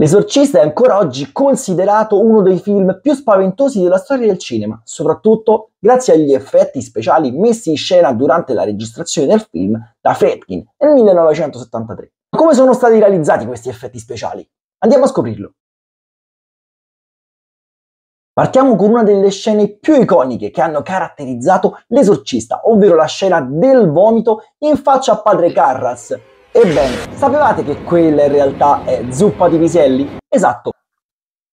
L'esorcista è ancora oggi considerato uno dei film più spaventosi della storia del cinema, soprattutto grazie agli effetti speciali messi in scena durante la registrazione del film da Fredkin nel 1973. Ma come sono stati realizzati questi effetti speciali? Andiamo a scoprirlo. Partiamo con una delle scene più iconiche che hanno caratterizzato l'esorcista, ovvero la scena del vomito in faccia a padre Carras, Ebbene, sapevate che quella in realtà è zuppa di piselli? Esatto.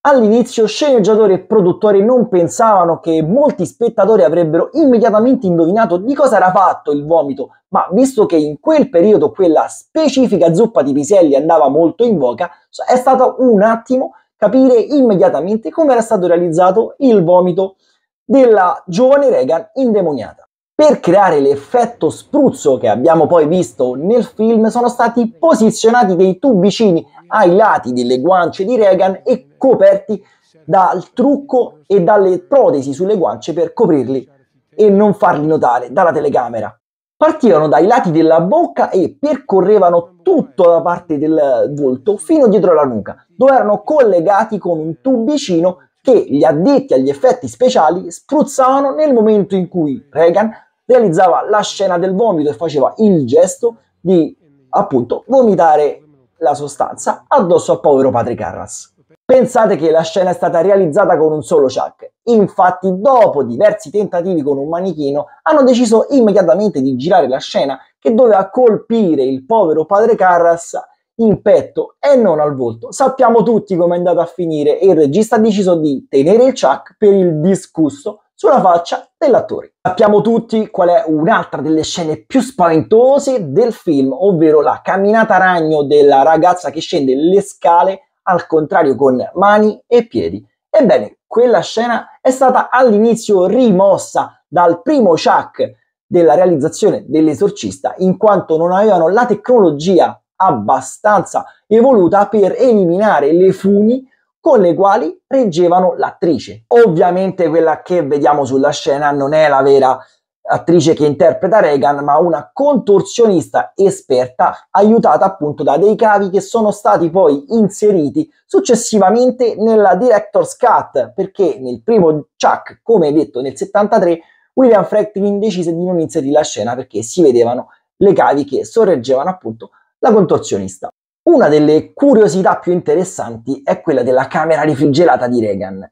All'inizio sceneggiatori e produttori non pensavano che molti spettatori avrebbero immediatamente indovinato di cosa era fatto il vomito, ma visto che in quel periodo quella specifica zuppa di piselli andava molto in voga, è stato un attimo capire immediatamente come era stato realizzato il vomito della giovane Reagan indemoniata. Per creare l'effetto spruzzo che abbiamo poi visto nel film sono stati posizionati dei tubicini ai lati delle guance di Reagan e coperti dal trucco e dalle protesi sulle guance per coprirli e non farli notare dalla telecamera. Partivano dai lati della bocca e percorrevano tutta la parte del volto fino dietro la nuca, dove erano collegati con un tubicino che gli addetti agli effetti speciali spruzzavano nel momento in cui Reagan realizzava la scena del vomito e faceva il gesto di appunto vomitare la sostanza addosso al povero padre Carras. Pensate che la scena è stata realizzata con un solo chuck. Infatti, dopo diversi tentativi con un manichino, hanno deciso immediatamente di girare la scena che doveva colpire il povero padre Carras in petto e non al volto. Sappiamo tutti come è andato a finire e il regista ha deciso di tenere il chuck per il disgusto sulla faccia dell'attore. Sappiamo tutti qual è un'altra delle scene più spaventose del film, ovvero la camminata ragno della ragazza che scende le scale al contrario con mani e piedi. Ebbene, quella scena è stata all'inizio rimossa dal primo chuck della realizzazione dell'esorcista in quanto non avevano la tecnologia abbastanza evoluta per eliminare le funi con le quali reggevano l'attrice. Ovviamente quella che vediamo sulla scena non è la vera attrice che interpreta Reagan, ma una contorsionista esperta aiutata appunto da dei cavi che sono stati poi inseriti successivamente nella Director's Cut, perché nel primo Chuck, come detto nel 73, William Franklin decise di non inserire la scena perché si vedevano le cavi che sorreggevano appunto la contorzionista. Una delle curiosità più interessanti è quella della camera rifrigerata di Reagan,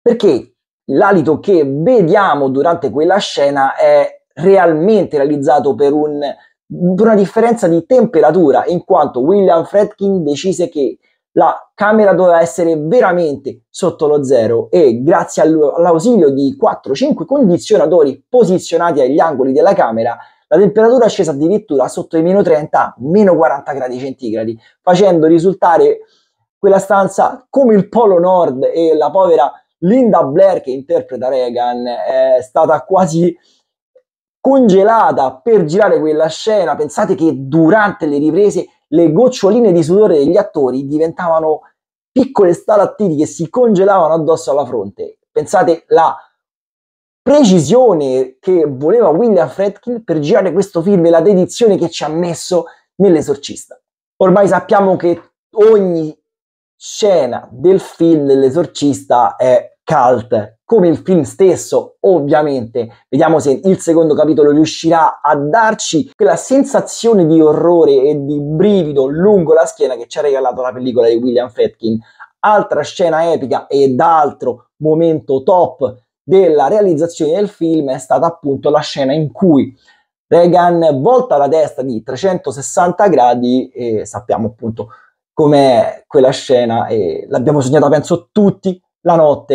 perché l'alito che vediamo durante quella scena è realmente realizzato per, un, per una differenza di temperatura, in quanto William Fredkin decise che la camera doveva essere veramente sotto lo zero e grazie all'ausilio di 4-5 condizionatori posizionati agli angoli della camera la temperatura è scesa addirittura sotto i meno 30, meno 40 gradi centigradi, facendo risultare quella stanza come il Polo Nord e la povera Linda Blair che interpreta Reagan è stata quasi congelata per girare quella scena. Pensate che durante le riprese le goccioline di sudore degli attori diventavano piccole stalattiti che si congelavano addosso alla fronte. Pensate la precisione che voleva William Fredkin per girare questo film e la dedizione che ci ha messo nell'esorcista. Ormai sappiamo che ogni scena del film dell'esorcista è cult, come il film stesso, ovviamente. Vediamo se il secondo capitolo riuscirà a darci quella sensazione di orrore e di brivido lungo la schiena che ci ha regalato la pellicola di William Fredkin. Altra scena epica ed altro momento top della realizzazione del film è stata appunto la scena in cui Reagan volta la testa di 360 gradi e sappiamo appunto com'è quella scena e l'abbiamo sognata penso tutti la notte.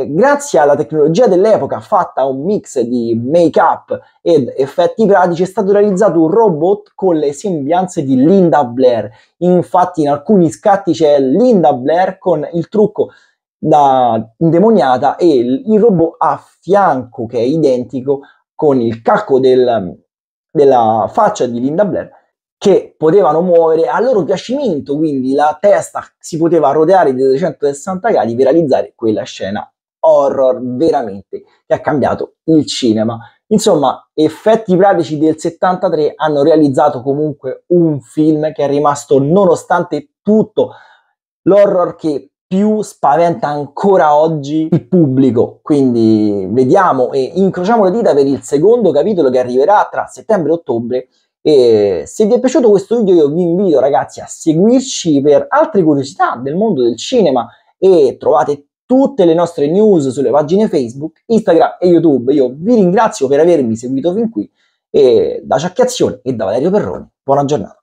E grazie alla tecnologia dell'epoca fatta un mix di make-up ed effetti pratici è stato realizzato un robot con le sembianze di Linda Blair. Infatti in alcuni scatti c'è Linda Blair con il trucco da indemoniata e il robot a fianco che è identico con il cacco del, della faccia di Linda Blair che potevano muovere a loro piacimento, quindi la testa si poteva rodeare di 360 gradi per realizzare quella scena horror veramente che ha cambiato il cinema. Insomma, effetti pratici del 73 hanno realizzato comunque un film che è rimasto nonostante tutto l'horror che più spaventa ancora oggi il pubblico. Quindi vediamo e incrociamo le dita per il secondo capitolo che arriverà tra settembre e ottobre. E se vi è piaciuto questo video io vi invito ragazzi a seguirci per altre curiosità del mondo del cinema e trovate tutte le nostre news sulle pagine Facebook, Instagram e YouTube. Io vi ringrazio per avermi seguito fin qui e da Ciacchiazione e da Valerio Perroni. Buona giornata.